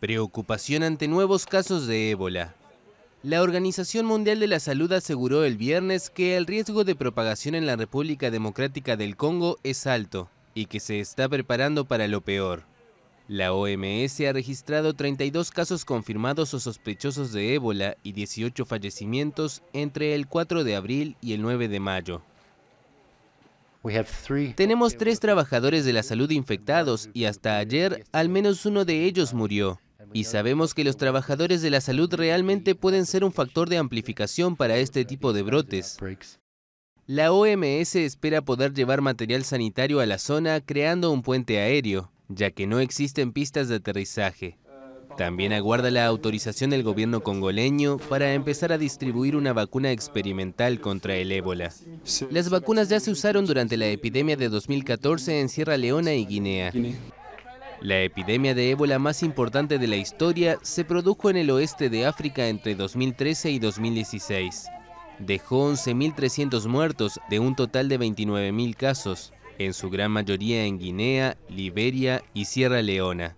Preocupación ante nuevos casos de ébola. La Organización Mundial de la Salud aseguró el viernes que el riesgo de propagación en la República Democrática del Congo es alto y que se está preparando para lo peor. La OMS ha registrado 32 casos confirmados o sospechosos de ébola y 18 fallecimientos entre el 4 de abril y el 9 de mayo. Tenemos tres trabajadores de la salud infectados y hasta ayer al menos uno de ellos murió. Y sabemos que los trabajadores de la salud realmente pueden ser un factor de amplificación para este tipo de brotes. La OMS espera poder llevar material sanitario a la zona creando un puente aéreo, ya que no existen pistas de aterrizaje. También aguarda la autorización del gobierno congoleño para empezar a distribuir una vacuna experimental contra el ébola. Las vacunas ya se usaron durante la epidemia de 2014 en Sierra Leona y Guinea. La epidemia de ébola más importante de la historia se produjo en el oeste de África entre 2013 y 2016. Dejó 11.300 muertos de un total de 29.000 casos, en su gran mayoría en Guinea, Liberia y Sierra Leona.